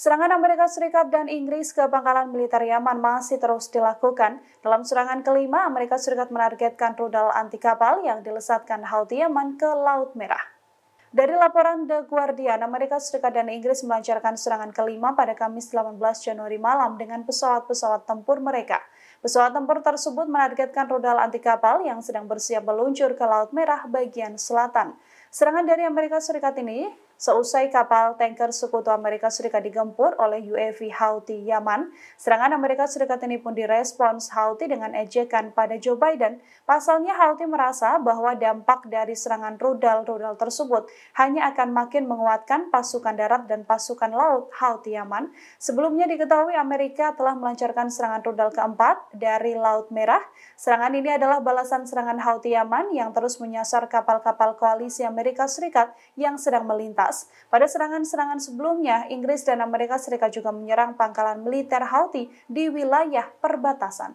Serangan Amerika Serikat dan Inggris ke pangkalan militer Yaman masih terus dilakukan. Dalam serangan kelima, Amerika Serikat menargetkan rudal anti kapal yang dilesatkan Houthi Yaman ke Laut Merah. Dari laporan The Guardian, Amerika Serikat dan Inggris melancarkan serangan kelima pada Kamis 18 Januari malam dengan pesawat-pesawat tempur mereka. Pesawat tempur tersebut menargetkan rudal anti kapal yang sedang bersiap meluncur ke Laut Merah bagian selatan. Serangan dari Amerika Serikat ini seusai kapal tanker sekutu Amerika Serikat digempur oleh UAV Houthi Yaman. Serangan Amerika Serikat ini pun direspons Houthi dengan ejekan pada Joe Biden. Pasalnya Houthi merasa bahwa dampak dari serangan rudal-rudal tersebut hanya akan makin menguatkan pasukan darat dan pasukan laut Houthi Yaman. Sebelumnya diketahui Amerika telah melancarkan serangan rudal keempat dari Laut Merah. Serangan ini adalah balasan serangan Houthi Yaman yang terus menyasar kapal-kapal koalisi Amerika Serikat yang sedang melintas. Hamas. Pada serangan-serangan sebelumnya, Inggris dan Amerika Serikat juga menyerang pangkalan militer Houthi di wilayah perbatasan.